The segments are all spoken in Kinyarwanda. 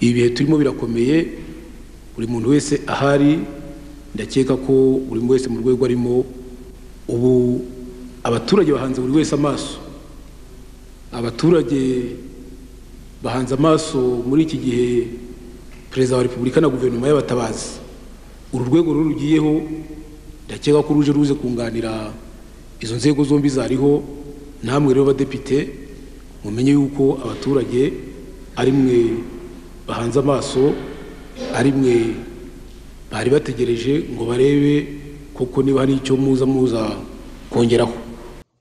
ibihe turimo birakomeye buri muntu wese ahari ndakeka ko buri wese mu rwego arimo ubu abaturage bahanze buri wese amaso abaturage bahanze amaso muri iki gihe perezida wa repubulika na guverinoma y'abatabazi uru rwego ruru rugiyeho ndakeka ko ruje ruze kunganira izo nzego zombi zariho namwe rero badepite mumenye yuko abaturage ari mwe bahanze amaso ari mwe bari bategereje ngo barebe kuko niba hari icyo muza muza kongeraho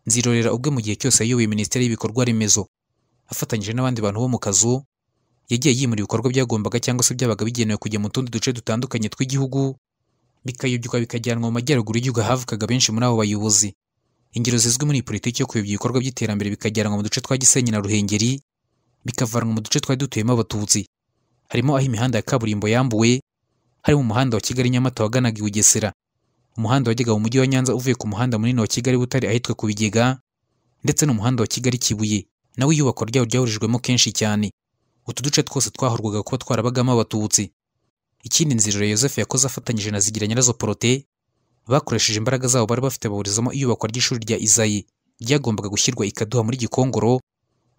nzirorera ubwe mu gihe cyose ayoboye minisiteri y'ibikorwa remezo afatanyije n'abandi bantu bo mu kazu yagiye yimura ibikorwa byagombaga cyangwa se byabaga bigenewe kujya mu tundi duce dutandukanye tw'igihugu bikayubywa bikajyanwa mu majyaruguru y'igihugu havukaga benshi muri abo bayobozi ingero zizwi muri politiki yo kuyobya ibikorwa by'iterambere bikajyanwa mu duce twa gisenyi na ruhengeri bikavanwa mu duce twari dutuyemo abatutsi harimo aho imihanda ya kaburimbo yambuwe harimo umuhanda wa kigali nyamata waganaga i bugesera umuhanda wajyaga mu mujyi wa nyanza uvuye ku muhanda munini wa kigali butare ahitwa ku bigega ndetse n'umuhanda wa kigali kibuye nawe iyubakwa ryawo ryahurijwemo kenshi cyane utu duce twose twahurwaga kuba twarabagamo abatutsi ikindi nziriro yosefu yakoze afatanyije na zigira nyirazo porote bakoresheje imbaraga zabo bari bafite bahurizamo iyubakwa ry'ishuri rya izayi ryagombaga gushyirwa ikaduha muri gikongoro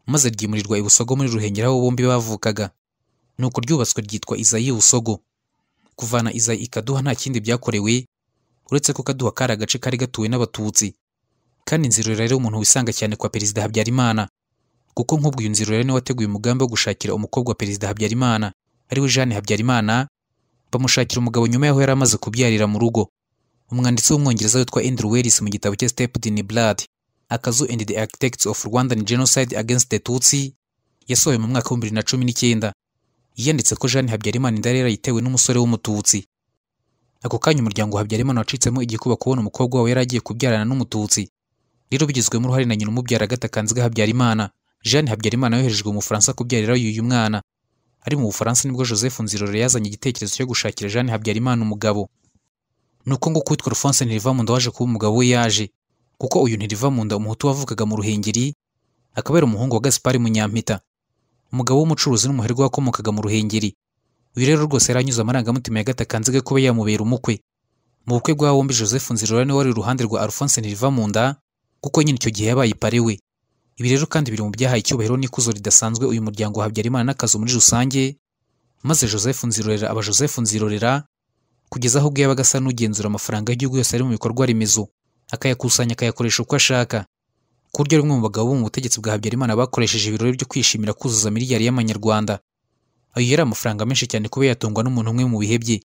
maze ryimurirwa i busogo muri ruhengeri bombi bavukaga nuko ryubatswe ryitwa izayi busogo kuvana izayi ikaduha nta kindi byakorewe uretse ko kaduha kari agace kari gatuwe n'abatutsi kandi nzirora rero umuntu wisanga cyane kwa perezida habyarimana kuko nk'ubwo uyu nzirora niwe wateguye umugambi wo gushakira umukobwa wa perezida habyarimana ari we jeanne habyarimana bamushakira umugabo nyuma y'aho yari amaze kubyarira mu rugo umwanditsi w'umwongereza witwa Andrew Wells mu gitabo cye Step in Blood akazu and the architects of Rwandan genocide against the Tutsi yasohoye mu mwaka w'ibihumbi bibiri na cumi n'icyenda yiyanditse ko Jeanne Habyarimana inda yitewe n'umusore w'umututsi ako kanya umuryango wa Habyarimana wacitsemo igikuba kubona umukobwa wabo yari agiye kubyarana n'umututsi rero bigizwemo uruhare na nyina umubyara Agatha Habyarimana Jeanne Habyarimana yoherejwe mu Bufaransa kubyarira uyu mwana ari mu Bufaransa nibwo Joseph Nzirore yazanye igitekerezo cyo gushakira Jeanne Habyarimana umugabo nuko ngo kwitwa Alphonse Ntirivamunda waje kuba umugabo we yaje kuko uyu Ntirivamunda umuhutu wavukaga mu Ruhengeri akabera umuhungu wa Gaspard Munyampita umugabo w'umucuruzi n'umuherwe wakomokaga mu ruhengeri uyu rero rwose yaranyuze amarangamutima ya gatakanze kuba yamubera umukwe mu bukwe bwa bombi joseph nzirora niwe wari iruhande rwa alphonse ntirivamunda kuko nyine icyo gihe yabaye ipare ibi rero kandi biri mu byahaye icyubahiro n'ikuzo ridasanzwe uyu muryango habyarimana n'akazu muri rusange maze joseph nzirorera aba joseph nzirorera kugeza aho ubwo yabaga asa n'ugenzura amafaranga y'igihugu yose ari mu bikorwa remezo akayakusanya akayakoresha uko ashaka ku buryo bamwe mu bagabo bo mu butegetsi bwa habyarimana bakoresheje ibirori byo kwishimira kuzuza miliyari y'amanyarwanda ayo yari amafaranga menshi cyane kuba yatungwa n'umuntu umwe mu bihe bye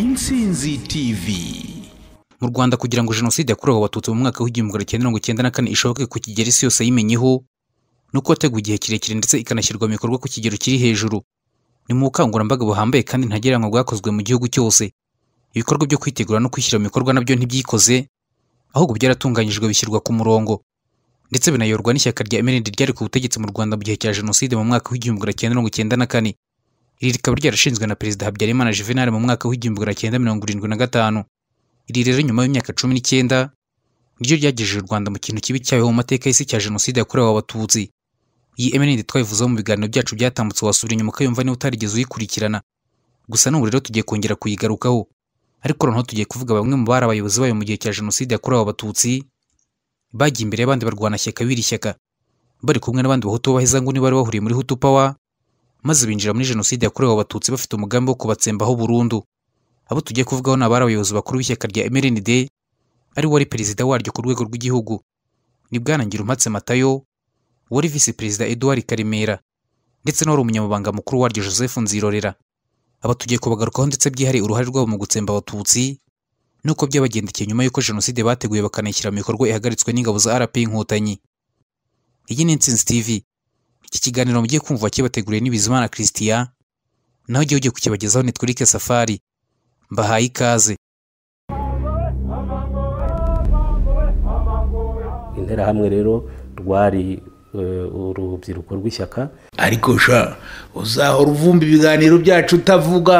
intsinzi tivi mu rwanda kugira ngo jenoside yakorewe abatutsi mu mwaka w'igihumbi magana mirongo icyenda na kane ishoboke ku kigero isi yose yimenyeho ni uko yateguye igihe kirekire ndetse ikanashyirwa mu bikorwa ku kigero kiri hejuru ni mu bukangurambaga buhambaye kandi ntagereranywa bwakozwe mu gihugu cyose ibikorwa byo kwitegura no kwishyira mu bikorwa nabyo ntibyikoze ahubwo byaratunganyijwe bishyirwa ku murongo ndetse binayorwa n'ishyaka rya mrnd ryari ku butegetsi mu rwanda mu gihe cya jenoside mu mwaka w'igihumbi magana cyenda na kane iri rikaba ryarashinzwe na perezida habyarimana juvenal mu mwaka w'igihumbi magana cyenda mirongo irindwi na gatanu iri rero nyuma y'imyaka cumi n'icyenda niryo ryagejeje u rwanda mu kintu kibi cyabaho mu mateka y'isi cya jenoside yakorewe abatutsi iyi mrnd twayivuzeho mu biganiro byacu byatambutse wasubira inyuma ukayumva niba utarigeze uyikurikirana gusa n'ubu rero tugiye kongera kuyigarukaho ariko noneho tugiye kuvuga bamwe mu bari abayobozi bayo mu gihe cya jenoside yakorewe abatutsi bajya imbere y'abandi barwana shyaka biri shyaka bari kumwe n'abandi bahutu b'abaheza ngo bari bahuriye muri hutu pawa maze binjira muri jenoside yakorewe abatutsi bafite umugambi wo kubatsembaho burundu abo tugiye kuvugaho ni abari abayobozi bakuru b'ishyaka rya mrnd ari wari perezida waryo ku rwego rw'igihugu ni bwanangira umpatse matayo wari visi perezida eduard karemera ndetse n'uwari umunyamabanga mukuru waryo joseph nzirorera aba tugiye kubagarukaho ndetse byihariye uruhare rwabo mu gutsemba abatutsi nuko byabagendekeye nyuma y'uko jenoside bateguye bakanayishyira mu bikorwa ihagaritswe n'ingabo za rp inkotanyi iyi ni insinzi tv iki kiganiro mugiye kumva kibateguriye n'ibizimana christian naho igihugu kukibagezaho ni twirike safari mbahaye ikaze interahamwe rero rwari Uru urubyiruko rw'ishyaka ariko sha uzahora uvumba ibiganiro byacu utavuga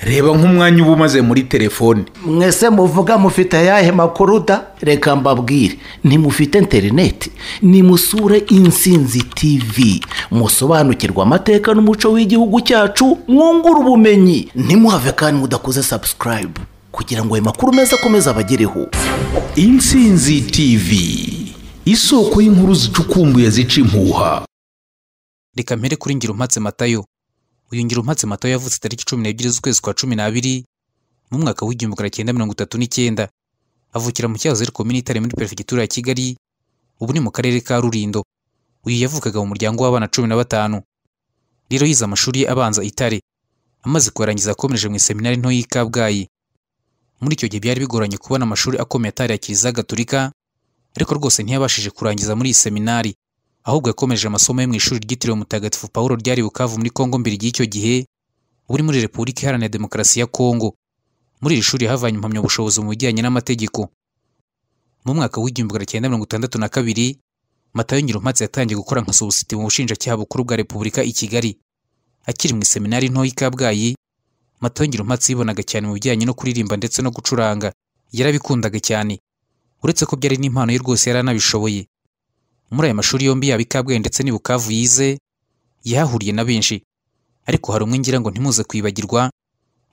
reba nk'umwanya uba umaze muri telefone mwese muvuga mufite ayahe makuru da reka mbabwire ntimufite interineti nimusure insinzi tivi musobanukirwa amateka n'umuco w'igihugu cyacu mwungura ubumenyi ntimuhave kandi mudakoze sabusikarayibu kugira ngo ayo makuru meza akomeze abagereho insinzi tivi isoko y'inkuru zicukumbuye zica impuha reka mpere kuri ngira umpatse matayo uyu ngira matayo yavutse tariki cumi n'ebyiri z'ukwezi kwa cumi n'abiri mu mwaka w'igihumbi magana cyenda mirongo itatu n'icyenda avukira mu cyahoze ari komini muri perefegitura ya kigali ubu ni mu karere ka rurindo uyu yavukaga mu muryango w'abana cumi na batanu rero yize amashuri ye abanza itare amaze kuyarangiza akomeje mu iseminari nto y'i kabgayi muri icyo gihe byari bigoranye kubona amashuri akomeye atari ya kiliziya gatolika ariko rwose ntiyabashije kurangiza muri iyi seminari ahubwo yakomeje amasomo ye mu ishuri ryitiriwe mutagatifu paul ryari bukavu muri kongo mbere y'icyo gihe uri muri repubulika iharanira demokarasi ya kongo muri iri shuri havanye impamyabushobozi mu bijyanye n'amategeko mu mwaka w'igihumbi magana cyenda mirongo itandatu na kabiri matayo nyirumpatsi yatangiye gukora nka sobusiti mu bushinjacyaha bukuru bwa repubulika i kigali akiri mu iseminari ntoya i kabgayi matayo nyirumpatsi yibonaga cyane mu bijyanye no kuririmba ndetse no gucuranga yarabikundaga cyane uretse ko byari n'impano ye rwose yari muri aya mashuri yombi yaba i ndetse n'i bukavu yize yahahuriye na benshi ariko hari umwe ngira ngo ntimuze kwibagirwa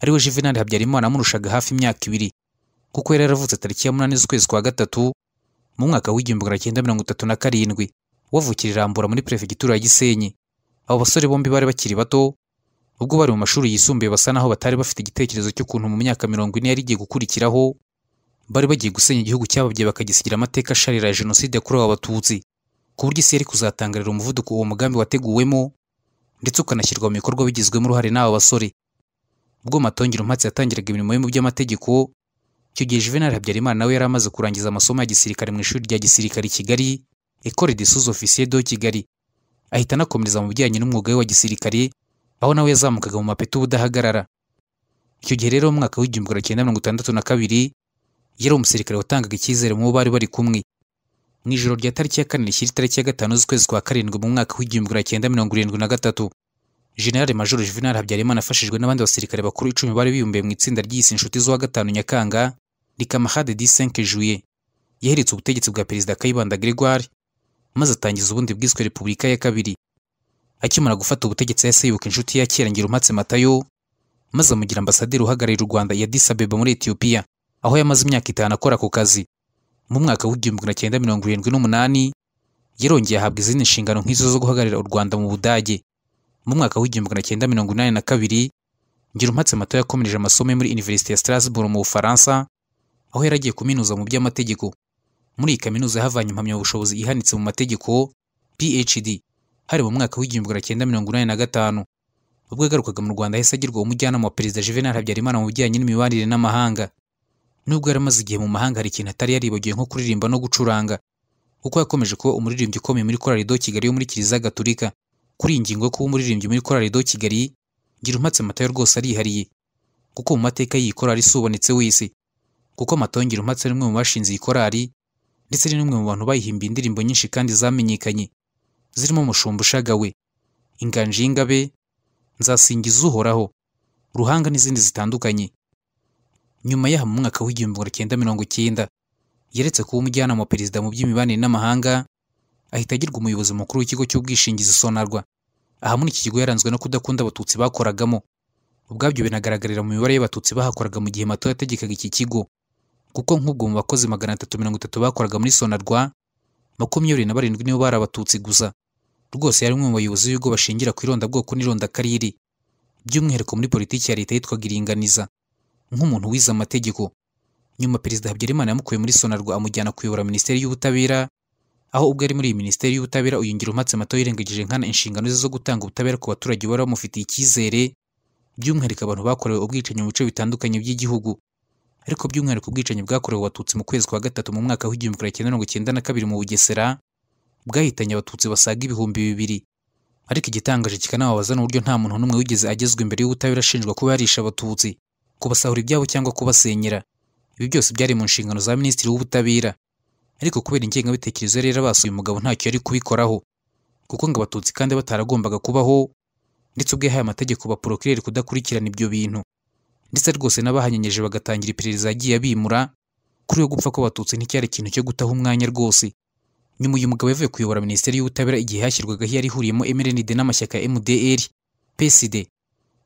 ariwe juvenal habyarimana amurushaga hafi imyaka ibiri kuko yari yaravutse tariki ya munani z'ukwezi kwa gatatu mu mwaka w'igihumbi magana cyenda mirongo itatu na karindwi wavukira irambura muri perefegitura ya gisenyi abo basore bombi bari bakiri bato ubwo bari mu mashuri yisumbuye basa naho batari bafite igitekerezo cy'ukuntu mu myaka mirongo ine yari igiye gukurikiraho bari bagiye gusenya igihugu cyababye bakagisigira amateka asharira ya jenoside yakorewe abatutsi ku buryo isi yari kuzatangarira umuvuduko uwo mugambi wateguwemo ndetse ukanashyirwa mu bikorwa bigizwemo uruhare n'aba basore ubwo matongero mpatsi yatangiraga imirimo ye mu by'amategeko icyo gihe juvenal habyarimana nawe yari amaze kurangiza amasomo ya gisirikare mu ishuri rya gisirikare i kigali ekore de sous officier de kigali ahita anakomereza mu bijyanye n'umwuga we wa gisirikare aho nawe yazamukaga mu mapeti ubudahagarara icyo gihe rero mu mwaka w'igihumbi kimwe magana cyenda mirongo itandatu na kabiri yari umusirikare watangaga icyizere mu bo bari bari kumwe mu ijoro rya tariki ya kane rishyira itariki ya gatanu z'ukwezi kwa karindwi mu mwaka w'igihumbi magana cyenda mirongo irindwi na gatatu generale majoro juvenal habyarimana afashijwe n'abandi basirikare bakuru icumi bari biyumbiye mu itsinda ry'isi inshuti z'uwa gatanu nyakanga rikamahade di senke juye yaheretse ubutegetsi bwa perezida kayibanda gregoire maze atangiza ubundi bwiswe repubulika ya kabiri akimara gufata ubutegetsi yahise yibuka inshuti ya kera ngira umpatse matayo maze amugira ambasaderi uhagarariye u rwanda ya disabeba muri etiyopiya aho yamaze imyaka itanu akora ku kazi mu mwaka w'igihumbi na cyenda mirongo irindwi n'umunani yarongeye ahabwa izindi nshingano nk'izo zo guhagararira u rwanda mu budage mu mwaka w'igihumbi na cyenda mirongo inani na kabiri ngirumpatse mato yakomereje amasomo muri iniverisite ya strasbourg mu bufaransa aho yari agiye kuminuza mu by'amategeko muri iyi kaminuza yahavanye impamyabushobozi ihanitse mu mategeko phd hari mu mwaka w'igihumbi magana cyenda mirongo inani na gatanu ubwo yagarukaga mu rwanda yahise agirwa umujyanama wa perezida juvenal habyarimana mu bijyanye n'imibanire n'amahanga nubwo yari amaze igihe mu mahanga hari ikintu atari yaribagiwe nko kuririmba no gucuranga kuko yakomeje kuba umuririmbyi ukomeye muri korali do kigali yo muri kiliziya gaturika kuri iyi ngingo yo kuba umuririmbyi muri korali do kigali ngira umpatse matayo rwose arihariye kuko mu mateka y'iyi korali si ubonetse wese kuko matayo ngira umpatse ari umwe mu bashinze iyi korali ndetse ni n'umwe mu bantu bayihimbiye indirimbo nyinshi kandi zamenyekanye zirimo umushumba ushagawe inganji y'ingabe nzasingiza uhoraho ruhanga n'izindi zitandukanye nyuma yaho mu mwaka w'igihumbi magana cyenda mirongo icyenda yeretse kuba umujyanama wa perezida mu by'imibanire n'amahanga ahita agirwa umuyobozi mukuru w'ikigo cy'ubwishingizi sonarwa aha muri iki kigo yaranzwe no kudakunda abatutsi bakoragamo ubwabyo binagaragarira mu mibare y'abatutsi bahakoraga mu gihe mato yategekaga iki kigo kuko nk'ubwo mu bakozi magana atatu mirongo itatu bakoraga muri sonarwa makumyabiri na barindwi nibo bari abatutsi gusa rwose yari umwe mu bayobozi b'ibigo bashingira ku irondabwoko n'irondakariri by'umwihariko muri politiki ya leta yitwaga iringaniza nk'umuntu wize amategeko nyuma perezida habyarimana yamukuye muri sonarwa amujyana kuyobora minisiteri y'ubutabera aho ubwo ari muri iyi minisiteri y'ubutabera uyu ngiro umatse mato yirengagije nkana inshingano ze zo gutanga ubutabera ku baturage bari bamufitiye icyizere by'umwihariko abantu bakorewe ubwicanyi mu bice bitandukanye by'igihugu ariko by'umwihariko ubwicanyi bwakorewe abatutsi mu kwezi kwa gatatu mu mwaka w'igihumbi magana cyenda mirongo icyenda na kabiri mu bugesera bwahitanye abatutsi basaga ibihumbi bibiri ariko igitangaje kikanababaza n'uburyo nta muntu n'umwe wigeze agezwa imbere y'ubutabera ashinjwa kuba yarishe abatutsi kubasahura ibyabo cyangwa kubasenyera ibi byose byari mu nshingano za minisitiri w'ubutabera ariko kubera ingengabitekerezo rero basuye uyu mugabo ntacyo yari kubikoraho kuko ngo abatutsi kandi bataragombaga kubaho ndetse ubwo yahaye amategeko baporokireri kudakurikirana ibyo bintu ndetse rwose n'abahanyenyeje bagatangira iperereza yagiye abimura kuri yo gupfa kw'abatutsi nticyari ikintu cyo gutaha umwanya rwose nyuma uyu mugabo yavuye kuyobora minisiteri y'ubutabera igihe hashyirwagaho yari ihuriyemo emerenide n'amashyaka ya mdr psd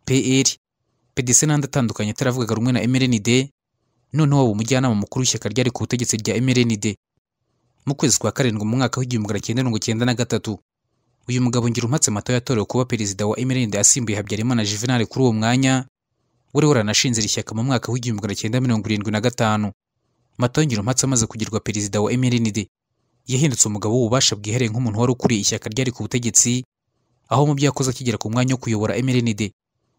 pr pdc n'andi atandukanye ataravugaga rumwe na mrnd noneho waba umujyanama mukuru w'ishyaka ryari ku butegetsi rya mrnd mu kwezi kwa karindwi mu mwaka w'igihumbi magana cyenda mirongo cyenda na gatatu uyu mugabo ngira umpatse mato yatorewe kuba perezida wa mrnd asimbuye habyarimana juvenal kuri uwo mwanya wari waranashinze iri shyaka mu mwaka w'igihumbi magana cyenda mirongo irindwi na gatanu mato ngira umpatse amaze kugirwa perezida wa mrnd yahindutse umugabo w'ububasha bwihereye nk'umuntu wari ukuriye ishyaka ryari ku butegetsi aho mu byo yakoze akigera ku mwanya wo kuyobora mrnd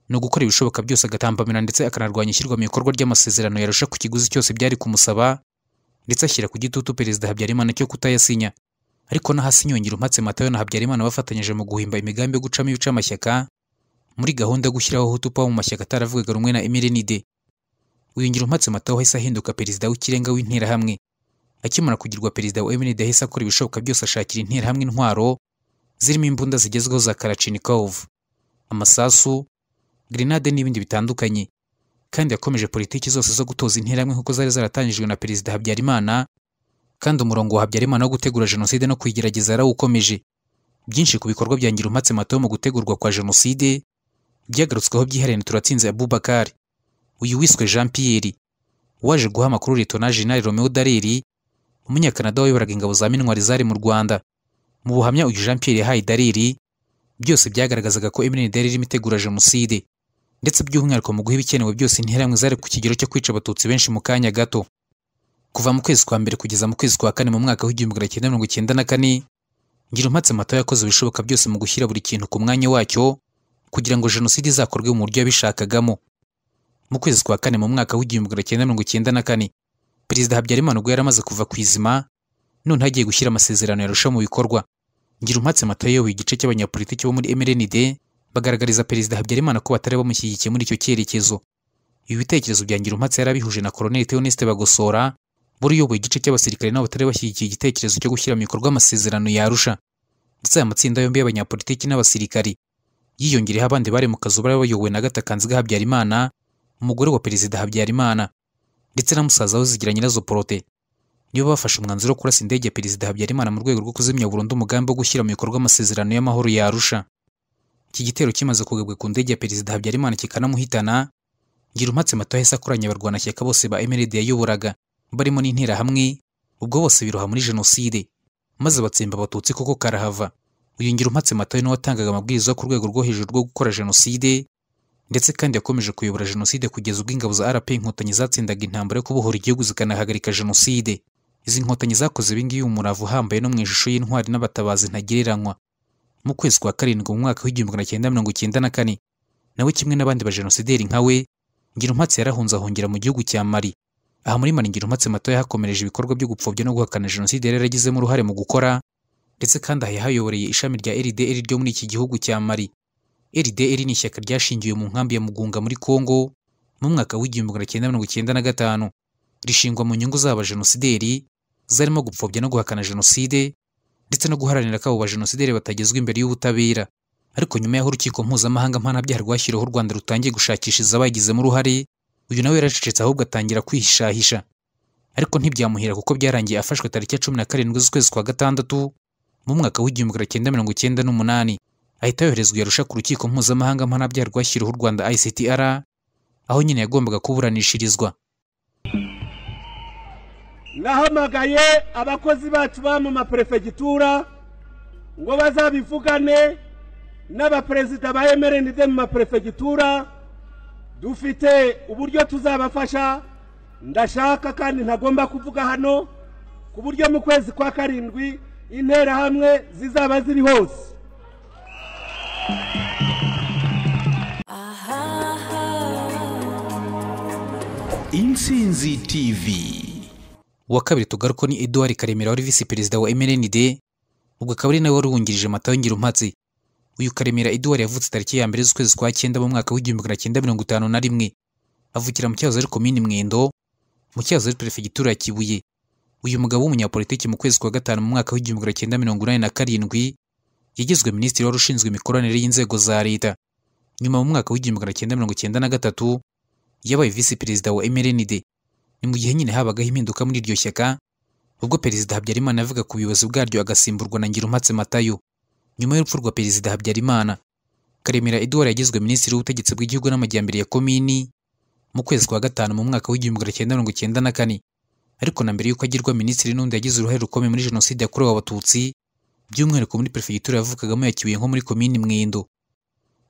ni ugukora ibishoboka byose agatambamira ndetse akanarwanya ishyirwa mu bikorwa ry'amasezerano yarusha ku kiguzi cyose byari kumusaba ndetse ashyira ku gitutu perezida habyarimana cyo kutayasinya ariko naho hasi inyongera umpatse matayo na habyarimana bafatanyije mu guhimba imigambi yo gucamo ibice amashyaka muri gahunda yo gushyiraho hutupa mu mashyaka ataravugaga rumwe na emirinide uyu ngirumpatse matayo wahise ahinduka perezida w'ikirenga w'interahamwe akimara kugirwa perezida wa emirinide yahise akora ibishoboka byose ashakira interahamwe intwaro zirimo imbunda zigezweho za karachinikovu amasasu grenade n'ibindi bitandukanye kandi yakomeje politiki zose zo gutoza interahamwe nk'uko zari zaratangijwe na perezida habyarimana kandi umurongo wa habyarimana wo gutegura jenoside no kuyigerageza yarawukomeje byinshi ku bikorwa bya ngirumpatse mato mu gutegurwa kwa jenoside byagarutsweho byihariye turatsinze abubakari uyu wiswe jean pierre waje guha amakuru letona jenali romeo dareri umunyakanada wayoboraga ingabo za minwari zari mu rwanda mu buhamya uyu jean pierre yahaye dareri byose byagaragazaga ko emineri dareri itegura jenoside ndetse by'umwihariko mu guha ibikenewe byose interahamwe zari ku kigero cyo kwica abatutsi benshi mu kanya gato kuva mu kwezi kwa mbere kugeza mu kwezi kwa kane mu mwaka w'igihumbi magana cyenda mirongo icyenda na kane ngira umpatse yakoze ibishoboka byose mu gushyira buri kintu ku mwanya wacyo kugira ngo jenoside izakorwe mu buryo yabishakagamo mu kwezi kwa kane mu mwaka w'igihumbi magana cyenda mirongo icyenda na kane perezida habyarimana ubwo yari amaze kuva ku izima none hagiye gushyira amasezerano yarusha mu bikorwa ngira umpatse matayo igice cy'abanyapolitiki bo muri mrnd bagaragariza perezida habyarimana ko batari bamushyigikiye muri icyo cyerekezo ibi bitekerezo bya ngirumpatse yarabihuje na koloneli theoneste bagosora buri uyoboye igice cy'abasirikare nabo batari bashyigikiye igitekerezo cyo gushyira mu bikorwa amasezerano yarusha ndetse aya matsinda yombi y'abanyapolitiki n'abasirikari yiyongereho abandi bari mu kazu bari bayobowe na gatakanziga habyarimana umugore wa perezida habyarimana ndetse na musaza we zigira nyirazo porote nibo bafashe umwanzuro wo kurasa indege ya perezida habyarimana mu rwego rwo kuzimya burundu umugambi wo gushyira mu bikorwa amasezerano y'amahoro yarusha iki gitero kimaze kugabwa ku ndege ya perezida habyarimana kikanamuhitana ngirumpatse mato yahise akoranya abarwanashyaka bose ba emeride yayoboraga barimo n'interahamwe ubwo bose biroha muri jenoside maze batsemba abatutsi koko karahava uyu ngirumpatse matayo niwe watangaga amabwiriza ku rwego rwo hejuru rwo gukora jenoside ndetse kandi yakomeje kuyobora jenoside kugeza ubwo ingabo za rp inkotanyi zatsindaga intambara yo kubohora igihugu zikanahagarika jenoside izi nkotanyi zakoze ibingibi mu uhambaye no mu ishusho y'intwari n'abatabazi ntagereranywa mu kwezi kwa karindwi mu mwaka w'igihumbi magana cyenda mirongo icyenda na kane nawe kimwe n'abandi bajenosideri nka we ngirumpatse yarahunze ahungira mu gihugu cya mari aha muri mari ngirumpatse mato yahakomereje ibikorwa byo gupfobya no guhakana jenoside yari yaragizemo uruhare mu gukora ndetse kandi aha yahayoboreye ishami rya rdr ryo muri iki gihugu cya mari rdr ni ishyaka ryashingiwe mu nkambi ya mugunga muri congo mu mwaka w'igihumbi magana cyenda mirongo icyenda na gatanu rishingwa mu nyungu zaba Jenosideri zarimo gupfobya no guhakana jenoside ndetse no guharanira ko abo bajenosideri batagezwa imbere y'ubutabera ariko nyuma y'aho urukiko mpuzamahanga mpanabyaha rwashyiriweho u rwanda rutangiye gushakishiza abagizemo uruhare uyu nawe yaracecetse ahubwo atangira kwihishahisha ariko ntibyamuhira kuko byarangiye afashwe tariki ya cumi na karindwi z'ukwezi kwa gatandatu mu mwaka w'igihumbi magana cyenda mirongo icyenda n'umunani ahita yoherezwa yarusha ku rukiko mpuzamahanga mpanabyaha rwashyiriweho u rwanda ictr aho nyine yagombaga kuburanishirizwa nahamagaye abakozi bacu ba mu maperefegitura ngo bazabivugane n'abaperezida ba emerende mu maperefegitura dufite uburyo tuzabafasha ndashaka kandi ntagomba kuvuga hano ku buryo mu kwezi kwa karindwi interahamwe zizaba ziri hose intsinzi tivi uwa kabiri tugaruko ni eduard karemera wari visi perezida wa mrnd ubwo akaba ari nawe wari wungirije matayo ngirumpatse uyu karemera eduard yavutse tariki ya mbere z'ukwezi kwa cyenda mu mwaka w'igihumbi magana cyenda mirongo itanu na rimwe avukira mu cyahoze ari komini mwendo mu cyahoze ari perefegitura ya kibuye uyu mugabo w'umunyapolitiki mu kwezi kwa gatanu mu mwaka w'igihumbi magana cyenda mirongo inani na karindwi yagizwe minisitiri wari ushinzwe imikoranire y'inzego za leta nyuma mu mwaka w'igihumbi magana cyenda mirongo cyenda na gatatu yabaye visi perezida wa mrnd ni mu gihe nyine habagaho impinduka muri iryo shyaka ubwo perezida habyarimana avuga ku buyobozi bwaryo agasimburwa na ngirumpatse matayo nyuma y'urupfu rwa perezida habyarimana karemera eduwari yagizwe minisitiri w'ubutegetsi bw'igihugu n'amajyambere ya komini mu kwezi kwa gatanu mu mwaka w'igihumbi magana cyenda mirongo icyenda na kane ariko na mbere y'uko agirwa minisitiri n'undi yagize uruhare rukomeye muri jenoside yakorewe abatutsi by'umwihariko muri perefegitura yavukagamo yakibuye nko muri komini mwendo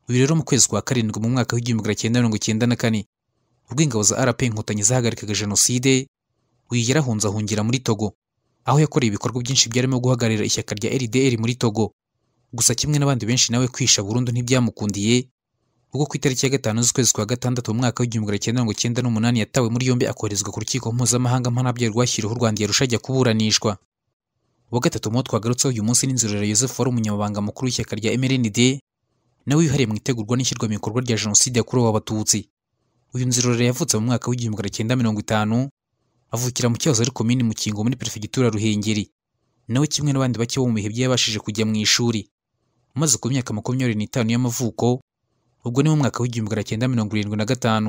uyu rero mu kwezi kwa karindwi mu mwaka w'igihumbi magana cyenda mirongo icyenda na kane ubwo ingabo za rp inkotanyi zahagarikaga jenoside uyu ahungira muri togo aho yakoreye ibikorwa byinshi byarimo guhagararira ishyaka rya rdr muri togo gusa kimwe n'abandi benshi nawe kwisha burundu ntibyamukundiye ubwo ku itariki ya gatanu z'ukwezi kwa gatandatu mu mwaka w'igihumbi magana cyenda mirongo icyenda n'umunani yatawe muri yombi akoherezwa ku rukiko mpuzamahanga mpanabyaha rwashyiriweho u rwanda yarusha ajya kuburanishwa wa gatatu mu twagarutseho uyu munsi n'inzerera Yosefu wari umunyamabanga mukuru w'ishyaka rya mrnd nawe wihariye mu itegurwa n'ishyirwa mu bikorwa rya jenoside yakorewe abatutsi uyu nzirorere yavutse mu mwaka w'igihumbi magana cyenda mirongo itanu avukira mu cyahoze ari komini mukingo muri perefegitura ruhengeri nawe kimwe n'abandi bake bo mu bihe bye kujya mu ishuri maze ku myaka makumyabiri n'itanu y'amavuko ubwo ni mu mwaka w'igihumbi magana cyenda mirongo irindwi na gatanu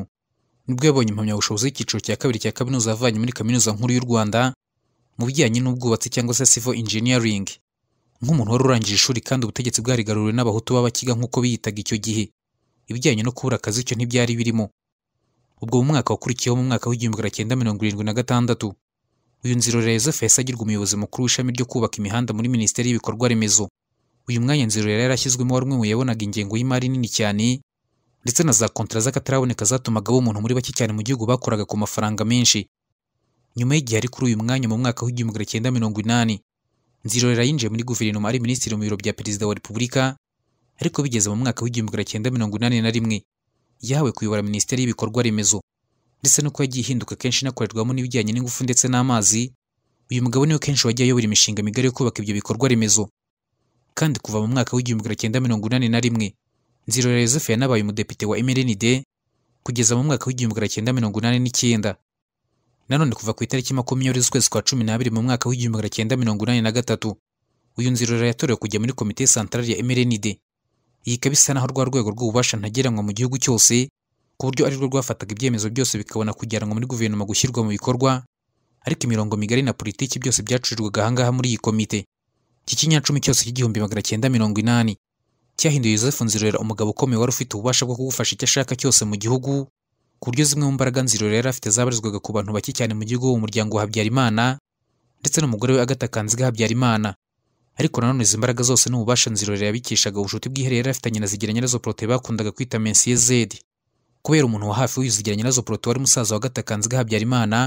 nibwo yabonye impamyabushobozi y'icyiciro cya kabiri cya kaminuza avanye muri kaminuza nkuru y'u rwanda mu bijyanye n'ubwubatsi cyangwa se civil engineering nk'umuntu wari urangije ishuri kandi ubutegetsi bwarigaruriwe n'abahutu b'abakiga nk'uko biyitaga icyo gihe ibijyanye no kubura akazi cyo ntibyari birimo ubwo mu mwaka wakurikiyeho mu mwaka w'igihumbi magana cyenda mirongo irindwi na gatandatu uyu nzirorera yosefu yahise agirwa umuyobozi mukuru w'ishami ryo kubaka imihanda muri minisiteri y'ibikorwa remezo uyu mwanya nzirorera yarashyizwemo wari umwe mu yabonaga ingengo y'imari nini cyane ndetse na za kontara z'akataraboneka zatumaga umuntu muri bake cyane mu gihugu bakoraga ku mafaranga menshi nyuma y'igihe ari kuri uyu mwanya mu mwaka w'igihumbi magana cyenda mirongo inani nzirorera yinjiye muri guverinoma ari minisitiri mu biro bya perezida wa repubulika ariko bigeze mu mwaka w'igihumbi magana cyenda mirongo inani na rimwe yahawe kuyobora minisiteri y'ibikorwa remezo ndetse nuko yagiye ihinduka kenshi inakorerwamo n'ibijyanye n'ingufu ndetse n'amazi uyu mugabo niwe kenshi wagiye ayobora imishinga migari yo kubaka ibyo bikorwa remezo kandi kuva mu mwaka w'igihumbi magana cyenda mirongo inani na rimwe nzirora Joseph yanabaye umudepite wa emerenide kugeza mu mwaka w'igihumbi magana cyenda mirongo inani n'icyenda nanone kuva ku itariki makumyabiri z'ukwezi kwa cumi n'abiri mu mwaka w'igihumbi magana cyenda mirongo inani na gatatu uyu nzirora yatorewe kujya muri komite santarari ya emerenide iyi ikaba isa naho rwa rwego rw'ububasha ntagereranywa mu gihugu cyose ku buryo ari rwo rwafataga ibyemezo byose bikabona kujyanwa muri guverinoma gushyirwa mu bikorwa ariko imirongo migari na politiki byose byacurirwaga ahangaha muri iyi komite iki kinyacumi cyose cy'igihumbi magana cyenda mirongo inani cyahinduye yosefu nzirorera umugabo ukomeye wari ufite ububasha bwo kugufasha icyo ashaka cyose mu gihugu ku buryo zimwe mu mbaraga nzirorera yari afite zabarizwaga ku bantu bake cyane mu gihugu mu muryango wa habyarimana ndetse n'umugore we agatakanziga habyarimana ariko nanone izi mbaraga zose n'ububasha nzirorera yabikishaga ubucuti bwihariye yari afitanye na zigira nyirazo porote bakundaga kwita mensiye zedi kubera umuntu wa hafi w'izigira nyirazo porote wari musaza wa gatakanziga habyarimana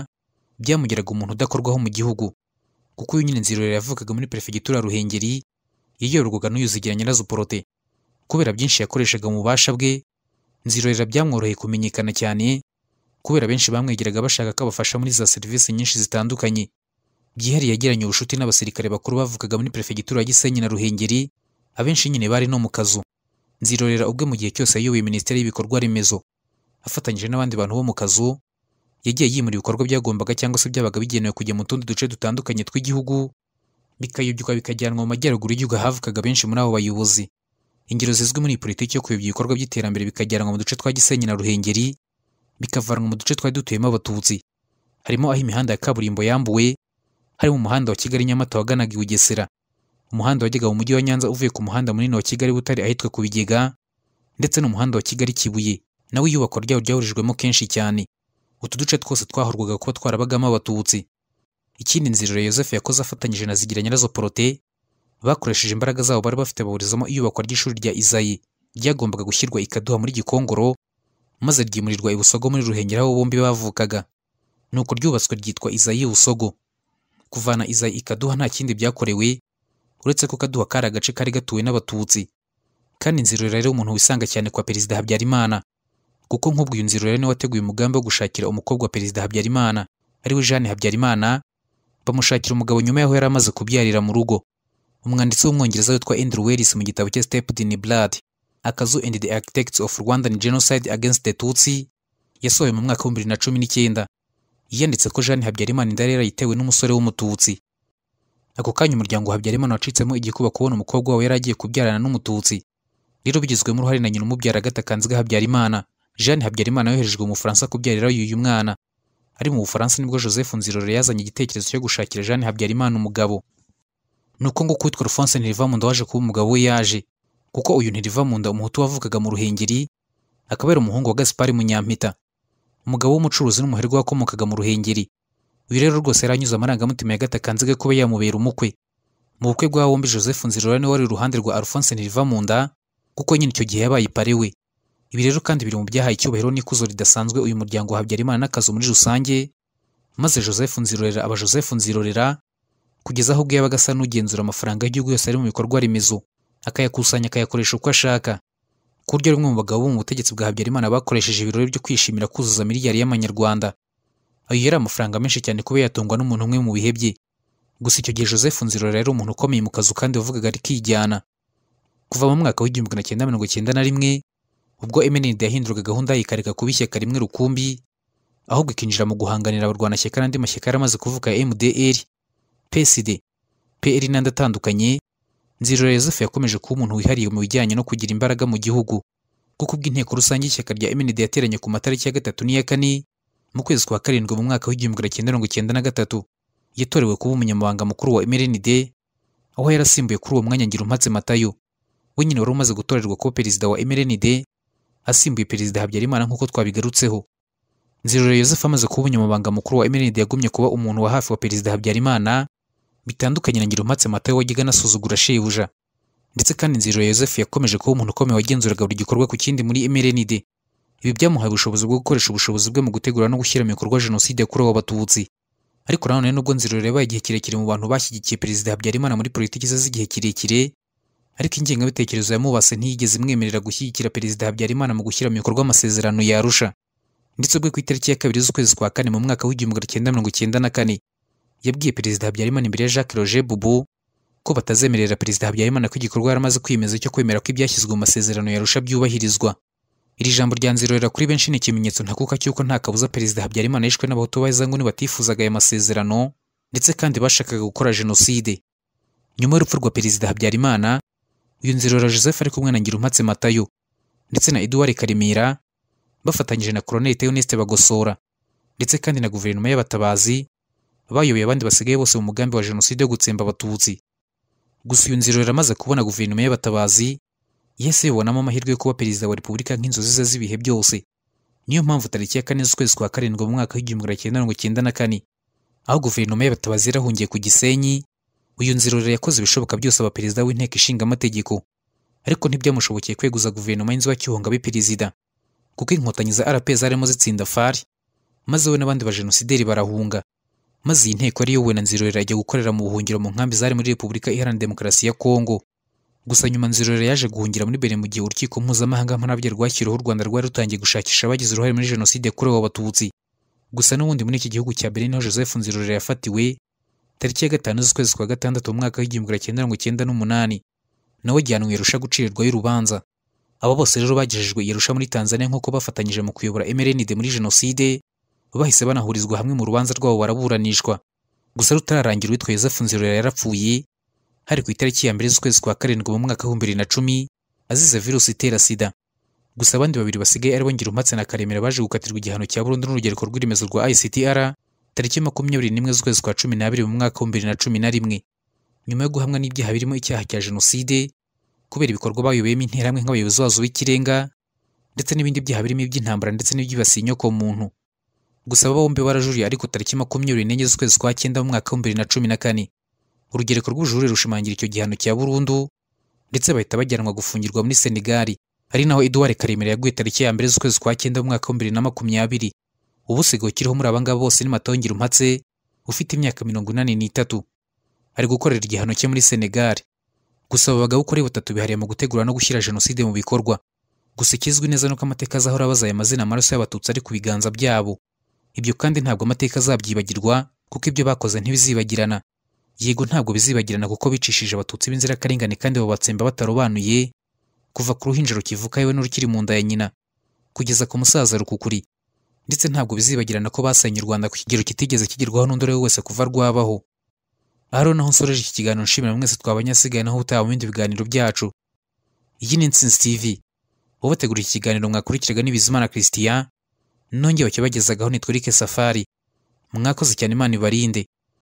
byamugeraga umuntu udakorwaho mu gihugu kuko uyu nyine nzirorera yavukaga muri perefegitura ya ruhengeri yiyorwaga n'uyuzigira nyirazo porote kubera byinshi yakoreshaga mu bubasha bwe nzirorera byamworoheye kumenyekana cyane kubera benshi bamwegeraga bashaka ko abafasha muri za serivisi nyinshi zitandukanye byihariye yagiranye ubucuti n'abasirikare bakuru bavugaga muri perefegitura ya gisenyi na ruhengeri abenshi nyine bari no mu kazu nzirorera ubwe mu gihe cyose ayoboye minisiteri y'ibikorwa remezo afatanyije n'abandi bantu bo mu kazu yagiye yimura ibikorwa byagombaga cyangwa se byabaga bigenewe kujya mu tundi duce dutandukanye tw'igihugu bikayubyuka bikajyanwa mu majyaruguru y'igihugu havukaga benshi muri abo bayobozi ingero zizwi muri politiki yo kuyobya ibikorwa by'iterambere bikajyanwa mu duce twa gisenyi na ruhengeri bikavanwa mu duce twari dutuyemo abatutsi harimo aho imihanda ya kaburimbo yambuwe harimo umuhanda wa kigali nyamata waganaga i bugesera umuhanda wajyaga mu mujyi wa nyanza uvuye ku muhanda munini wa kigali butare ahitwa ku bigega ndetse n'umuhanda wa kigali kibuye nawe iyubakwa ryawo ryahurijwemo kenshi cyane utu duce twose twahurwaga kuba twarabagamo abatutsi ikindi nziriro yosefu yakoze afatanyije na zigira nyirazo porote bakoresheje imbaraga zabo bari bafite bahurizamo iyubakwa ry'ishuri rya izayi ryagombaga gushyirwa ikaduha muri gikongoro maze ryimurirwa i busogo muri ruhengeri bombi bavukaga Nuko uko ryubatswe ryitwa izayi busogo kuvana izayi ikaduha nta kindi byakorewe uretse ko kaduha kari agace kari gatuwe n'abatutsi kandi nzirora rero umuntu wisanga cyane kwa perezida habyarimana kuko nk'ubwo uyu nzirora niwe wateguye umugambi wo gushakira umukobwa wa perezida habyarimana ariwe jeanne habyarimana bamushakira umugabo nyuma y'aho yari amaze kubyarira mu rugo umwanditsi w'umwongereza witwa Andrew Wells mu gitabo cye Step in Blood akazu and the architects of Rwandan genocide against the Tutsi yasohoye mu mwaka w'ibihumbi bibiri na cumi n'icyenda yiyanditse ko Jeanne Habyarimana inda yitewe n'umusore w'umututsi ako kanya umuryango wa Habyarimana wacitsemo igikuba kubona umukobwa wabo yari agiye kubyarana n'umututsi rero bigizwemo uruhare na nyina umubyara Agatha Habyarimana Jeanne Habyarimana yoherejwe mu Bufaransa kubyarira uyu mwana ari mu Bufaransa nibwo Joseph Nzirore yazanye igitekerezo cyo gushakira Jeanne Habyarimana umugabo nuko ngo kwitwa Alphonse Ntirivamunda waje kuba umugabo we yaje kuko uyu Ntirivamunda umuhutu wavukaga mu Ruhengeri akabera umuhungu wa Gaspard Munyampita umugabo w'umucuruzi n'umuherwe wakomokaga mu ruhengeri uyu rero rwose yaranyuze amarangamutima ya gatakanziga kuba yamubera umukwe mu bukwe bwa bombi joseph nzirora niwe wari iruhande rwa alphonse ntiriva mu nda kuko nyine icyo gihe yabaye ipari we ibi rero kandi biri mu byahaye icyubahiro n'ikuzo ridasanzwe uyu muryango habyarimana n'akazu muri rusange maze joseph nzirorera aba joseph nzirorera kugeza aho ubwo yabaga asa n'ugenzura amafaranga y'igihugu yose ari mu bikorwa remezo akayakusanya akayakoresha uko ashaka ku buryo bamwe mu bagabo bo mu butegetsi bwa habyarimana bakoresheje ibirori byo kwishimira kuzuza miliyari y'amanyarwanda ayo yari amafaranga menshi cyane kuba yatungwa n'umuntu umwe mu bihe bye gusa icyo gihe joseph nzirora yari umuntu ukomeye mu kazu kandi wavugaga ari kijyana kuva mu mwaka w'igihumbi kimwe cyenda mirongo icyenda na rimwe ubwo emenide yahinduraga gahunda ayikareka kuba ishyaka rimwe rukumbi ahubwo ikinjira mu guhanganira abarwanashyaka n'andi mashyaka yari amaze kuvuga ya mdr psd pl n'andi atandukanye nzirora yosefu yakomeje kuba umuntu wihariye mu bijyanye no kugira imbaraga mu gihugu kuko ubwo inteko rusange y'ishyaka rya mnd yateranye ku matariki ya gatatu n'iya kane mu kwezi kwa karindwi mu mwaka w'igihumbi magana cyenda mirongo icyenda na gatatu yatorewe kuba umunyamabanga mukuru wa mnd aho yarasimbuye kuri uwo mwanya ngira umpatse matayo we nyine wari umaze gutorerwa kuba perezida wa mnd asimbuye perezida habyarimana nk'uko twabigarutseho nzirora yosefu amaze kuba umunyamabanga mukuru wa mnd yagumye kuba umuntu wa hafi wa perezida habyarimana bitandukanye na ngirumpatse matayo wajyaga anasuzugura shebuja ndetse kandi nziro yosefu yakomeje kuba umuntu ukomeye wagenzuraga buri gikorwa ku kindi muri emerenide ibi byamuhaye ubushobozi bwo gukoresha ubushobozi bwe mu gutegura no gushyira mu bikorwa jenoside yakorewe abatutsi ariko nanone nubwo nzirore yabaye igihe kirekire mu bantu bashyigikiye perezida habyarimana muri politiki ze z'igihe kirekire ariko ingengabitekerezo yamubase ntiyigeze imwemerera gushyigikira perezida habyarimana mu gushyira mu bikorwa amasezerano yarusha ndetse ubwo ku itariki ya kabiri z'ukwezi kwa kane mu mwaka w'igihumbi magana cyenda mirongo icyenda na kane yabwiye perezida habyarimana imbere ya jacques roger bubu ko batazemerera perezida habyarimana ko igikorwa yari amaze kwiyemeza cyo kwemera ko ibyashyizwe mu masezerano yarusha byubahirizwa iri jambo ryanzirorera kuri benshi ni ikimenyetso ntakuka cy'uko nta kabuza perezida habyarimana yishwe n'abahutu b'abazanguni batifuzaga aya masezerano ndetse kandi bashakaga gukora jenoside nyuma y'urupfu rwa perezida habyarimana uyu nzirora joseph ari kumwe na ngirumpatse matayo ndetse na eduard karemera bafatanyije na koroneli theoneste bagosora ndetse kandi na guverinoma y'abatabazi bayoboye abandi basigaye bose mu mugambi wa jenoside wo gutsemba abatutsi gusa iyo nzira iramaze kubona guverinoma y'abatabazi yese bibonamo amahirwe yo kuba perezida wa repubulika nk'inzozi ze z'ibihe byose niyo mpamvu tariki ya kane z'ukwezi kwa karindwi mu mwaka w'igihumbi magana cyenda mirongo icyenda na kane aho guverinoma y'abatabazi yarahungiye ku gisenyi uyu nzirorera yakoze ibishoboka byose aba perezida w'inteko ishinga amategeko ariko ntibyamushobokeye kweguza guverinoma y'inzibacyuho ngo abe perezida kuko inkotanyi za rp zarimo zitsinda fari maze we n'abandi ba jenosideri barahunga maze iyi nteko yari iyobowe na nzirorera ajya gukorera mu buhungiro mu nkambi zari muri repubulika iharanira demokarasi ya kongo gusa nyuma nzirorera yaje guhungira muri benin mu gihe urukiko mpuzamahanga mpanabyaha rwashyiriweho u rwanda rwari rutangiye gushakisha abagize uruhare muri jenoside yakorewe abatutsi gusa n'ubundi muri iki gihugu cya benin niho joseph nzirorera yafatiwe tariki ya gatanu z'ukwezi kwa gatandatu mu mwaka w'igihumbi kimwe mirongo icyenda n'umunani nawe ajyanwe irusha gucirirwa y’urubanza. aba bose rero bagejejwe irusha muri tanzania nk'uko bafatanyije mu kuyobora Emerenide muri jenoside bahise banahurizwa hamwe mu rubanza rwabo baraburanishwa gusa rutararangira uwitwa yosefu nzirora yarapfuye hari ku itariki ya mbere z'ukwezi kwa karindwi mu mwaka w'ibihumbi bibiri na cumi azize virusi itera sida gusa abandi babiri basigaye ari bo Ngirumpatse na Karemera baje gukatirwa igihano cya burundu n'urugereko rw'iremezo rwa ICTR tariki makumyabiri n'imwe z'ukwezi kwa cumi n'abiri mu mwaka w'ibihumbi bibiri na cumi na rimwe nyuma yo guhamwa n'ibyaha birimo icyaha cya jenoside kubera ibikorwa bayoboyemo interahamwe nk'abayobozi wazo w’ikirenga ndetse n'ibindi byaha birimo iby'intambara ndetse n'ibyibasiye inyoko muntu gusa bombi barajuriye ariko tariki makumyabiri n'enye z'ukwezi kwa cyenda mu mwaka w'ibihumbi bibiri na cumi na kane urugereko rw'ubujurire rushimangira icyo gihano cya burundu ndetse bahita bajyanwa gufungirwa muri senegali ari naho eduwari karemera yaguye tariki ya mbere z'ukwezi kwa cyenda mu mwaka w'ibihumbi bibiri na makumyabiri ubusigo ukiriho muri aba bose ni matongera umpatse ufite imyaka mirongo inani n'itatu ari gukorera igihano cye muri senegali gusa aba bagabo uko ari batatu bihariye mu gutegura no gushyira jenoside mu bikorwa gusa ikizwi neza nuko amateka azahora abaza aya mazina amaraso y'abatutsi ari ku biganza byabo ibyo kandi ntabwo amateka azabyibagirwa kuko ibyo bakoze ntibizibagirana yego ntabwo bizibagirana kuko bicishije abatutsi b'inzirakarengane kandi babatsemba batarobanuye kuva ku ruhinja rukivuka yewe n'urukiri mu nda ya nyina kugeza ku musaza rukukuri ndetse ntabwo bizibagirana ko basenye u rwanda ku kigero kitigeze kigerwaho n'undi wese kuva rwabaho aha rero naho nsoreje iki kiganiro nshimira mwese twabanyasigaye naho utaha mu bindi biganiro byacu iyi ni intsinzi tv ubategura iki kiganiro mwakurikiraga n'ibizimana christian nongeye bakibagezagaho nitwirike safari mwakoze cyane imana ibarinde